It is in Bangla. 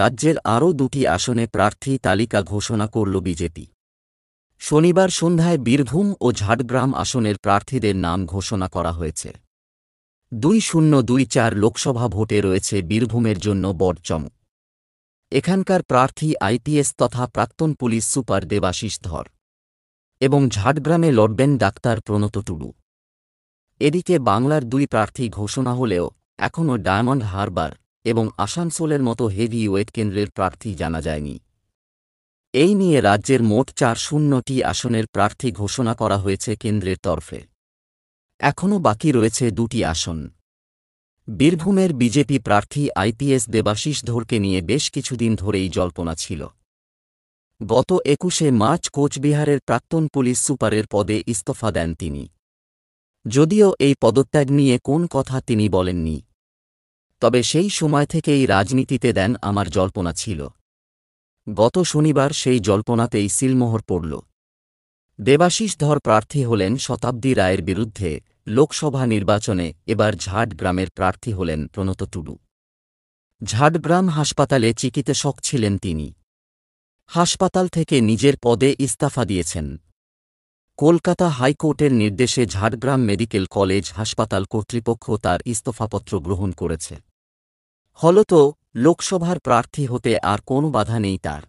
রাজ্যের আরও দুটি আসনে প্রার্থী তালিকা ঘোষণা করল বিজেপি শনিবার সন্ধ্যায় বীরভূম ও ঝাড়গ্রাম আসনের প্রার্থীদের নাম ঘোষণা করা হয়েছে দুই শূন্য দুই চার লোকসভা ভোটে রয়েছে বীরভূমের জন্য বড় এখানকার প্রার্থী আইপিএস তথা প্রাক্তন পুলিশ সুপার দেবাশিস ধর এবং ঝাড়গ্রামে লড়বেন ডাক্তার প্রণত টুডু এদিকে বাংলার দুই প্রার্থী ঘোষণা হলেও এখনও ডায়মন্ড হারবার এবং আসানসোলের মতো হেভি ওয়েট কেন্দ্রের প্রার্থী জানা যায়নি এই নিয়ে রাজ্যের মোট চার শূন্যটি আসনের প্রার্থী ঘোষণা করা হয়েছে কেন্দ্রের তরফে এখনও বাকি রয়েছে দুটি আসন বীরভূমের বিজেপি প্রার্থী আইপিএস দেবাশিস ধোরকে নিয়ে বেশ কিছুদিন ধরেই জল্পনা ছিল গত একুশে মার্চ কোচবিহারের প্রাক্তন পুলিশ সুপারের পদে ইস্তফা দেন তিনি যদিও এই পদত্যাগ নিয়ে কোন কথা তিনি বলেননি তবে সেই সময় থেকেই রাজনীতিতে দেন আমার জল্পনা ছিল গত শনিবার সেই জল্পনাতেই সিলমোহর পড়ল দেবাশিস ধর প্রার্থী হলেন শতাব্দী রায়ের বিরুদ্ধে লোকসভা নির্বাচনে এবার ঝাড়গ্রামের প্রার্থী হলেন প্রণত টুডু ঝাড়গ্রাম হাসপাতালে চিকিৎসক ছিলেন তিনি হাসপাতাল থেকে নিজের পদে ইস্তফা দিয়েছেন কলকাতা হাইকোর্টের নির্দেশে ঝাড়গ্রাম মেডিকেল কলেজ হাসপাতাল কর্তৃপক্ষ তার ইস্তফাপত্র গ্রহণ করেছে হলত লোকসভার প্রার্থী হতে আর কোনো বাধা নেই তার